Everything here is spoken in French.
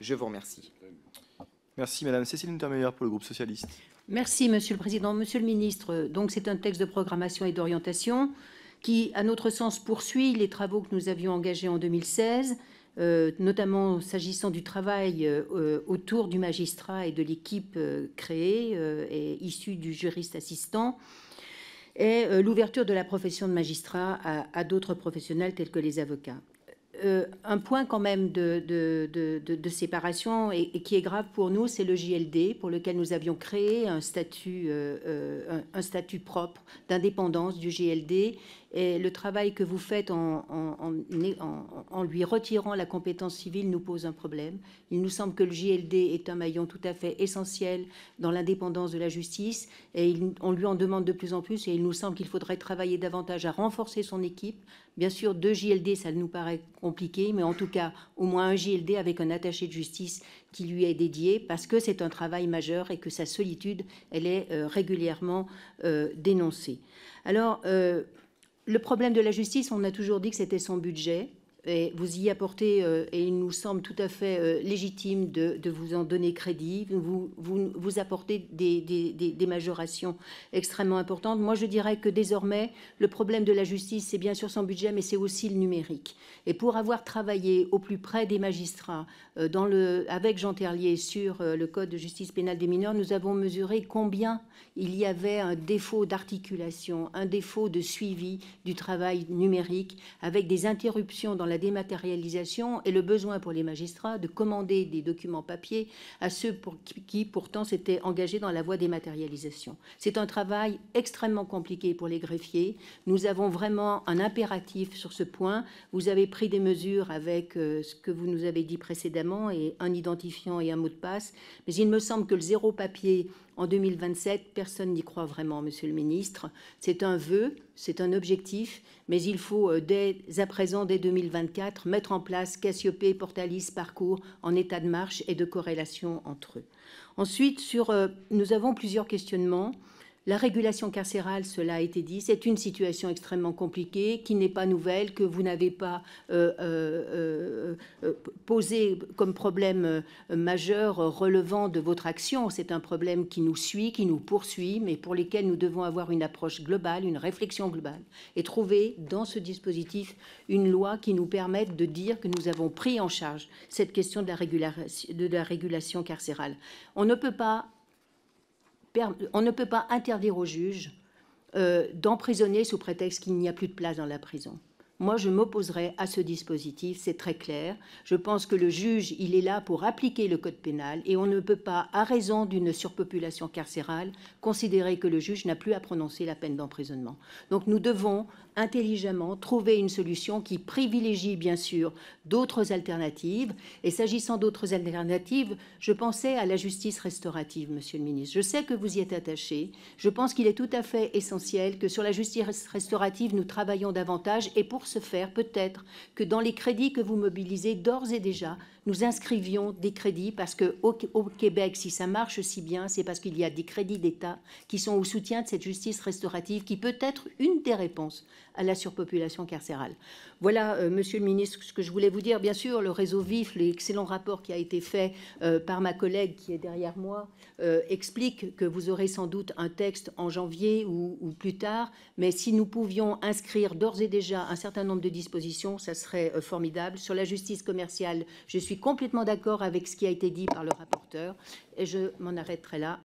Je vous remercie. Merci Madame Cécile Intermeyer pour le groupe socialiste. Merci Monsieur le Président, Monsieur le Ministre. Donc c'est un texte de programmation et d'orientation qui, à notre sens, poursuit les travaux que nous avions engagés en 2016, euh, notamment s'agissant du travail euh, autour du magistrat et de l'équipe euh, créée et issue du juriste assistant et l'ouverture de la profession de magistrat à d'autres professionnels tels que les avocats. Euh, un point quand même de, de, séparation et, qui est grave pour nous, c'est le JLD, pour lequel nous avions créé un statut, euh, euh, un, statut propre d'indépendance du JLD. Et le travail que vous faites en, en, lui retirant la compétence civile nous pose un problème. Il nous semble que le JLD est un maillon tout à fait essentiel dans l'indépendance de la justice et on lui en demande de plus en plus et il nous semble qu'il faudrait travailler davantage à renforcer son équipe. Bien sûr, deux JLD, ça nous paraît mais en tout cas au moins un JLD avec un attaché de justice qui lui est dédié, parce que c'est un travail majeur et que sa solitude, elle est euh, régulièrement euh, dénoncée. Alors, euh, le problème de la justice, on a toujours dit que c'était son budget vous y apportez, euh, et il nous semble tout à fait euh, légitime de, vous en donner crédit, vous, vous, apportez des, des, des, majorations extrêmement importantes. Moi, je dirais que désormais, le problème de la justice, c'est bien sûr son budget, mais c'est aussi le numérique. Et pour avoir travaillé au plus près des magistrats, euh, dans le, avec Jean Terlier sur le Code de justice pénale des mineurs, nous avons mesuré combien il y avait un défaut d'articulation, un défaut de suivi du travail numérique, avec des interruptions dans la dématérialisation et le besoin pour les magistrats de commander des documents papier à ceux pour qui, pourtant s'étaient engagés dans la voie dématérialisation. C'est un travail extrêmement compliqué pour les greffiers. Nous avons vraiment un impératif sur ce point. Vous avez pris des mesures avec euh, ce que vous nous avez dit précédemment et un identifiant et un mot de passe, mais il me semble que le zéro papier en 2027, personne n'y croit vraiment, Monsieur le Ministre. C'est un vœu, c'est un objectif, mais il faut euh, dès à présent, dès 2024, mettre en place Cassiopée, Portalis, Parcours en état de marche et de corrélation entre eux. Ensuite, sur, euh, nous avons plusieurs questionnements la régulation carcérale, cela a été dit, c'est une situation extrêmement compliquée, qui n'est pas nouvelle, que vous n'avez pas euh, euh, euh, euh posée comme problème majeur relevant de votre action. C'est un problème qui nous suit, qui nous poursuit, mais pour lequel nous devons avoir une approche globale, une réflexion globale, et trouver dans ce dispositif une loi qui nous permette de dire que nous avons pris en charge cette question de la régulation carcérale. On ne peut pas on ne peut pas interdire au juge euh, d'emprisonner sous prétexte qu'il n'y a plus de place dans la prison. Moi, je m'opposerai à ce dispositif, c'est très clair. Je pense que le juge, il est là pour appliquer le code pénal et on ne peut pas, à raison d'une surpopulation carcérale, considérer que le juge n'a plus à prononcer la peine d'emprisonnement. Donc nous devons intelligemment trouver une solution qui privilégie bien sûr d'autres alternatives. Et s'agissant d'autres alternatives, je pensais à la justice restaurative, Monsieur le Ministre. Je sais que vous y êtes attaché. Je pense qu'il est tout à fait essentiel que sur la justice restaurative, nous travaillons davantage et pour se faire, peut-être que dans les crédits que vous mobilisez d'ores et déjà, nous inscrivions des crédits parce que au, Québec, si ça marche si bien, c'est parce qu'il y a des crédits d'État qui sont au soutien de cette justice restaurative qui peut être une des réponses à la surpopulation carcérale. Voilà, euh, Monsieur le Ministre, ce que je voulais vous dire. Bien sûr, le réseau VIF, l'excellent rapport qui a été fait euh, par ma collègue qui est derrière moi, euh, explique que vous aurez sans doute un texte en janvier ou, ou plus tard, mais si nous pouvions inscrire d'ores et déjà un certain nombre de dispositions, ça serait euh, formidable. Sur la justice commerciale, je suis complètement d'accord avec ce qui a été dit par le rapporteur et je m'en arrêterai là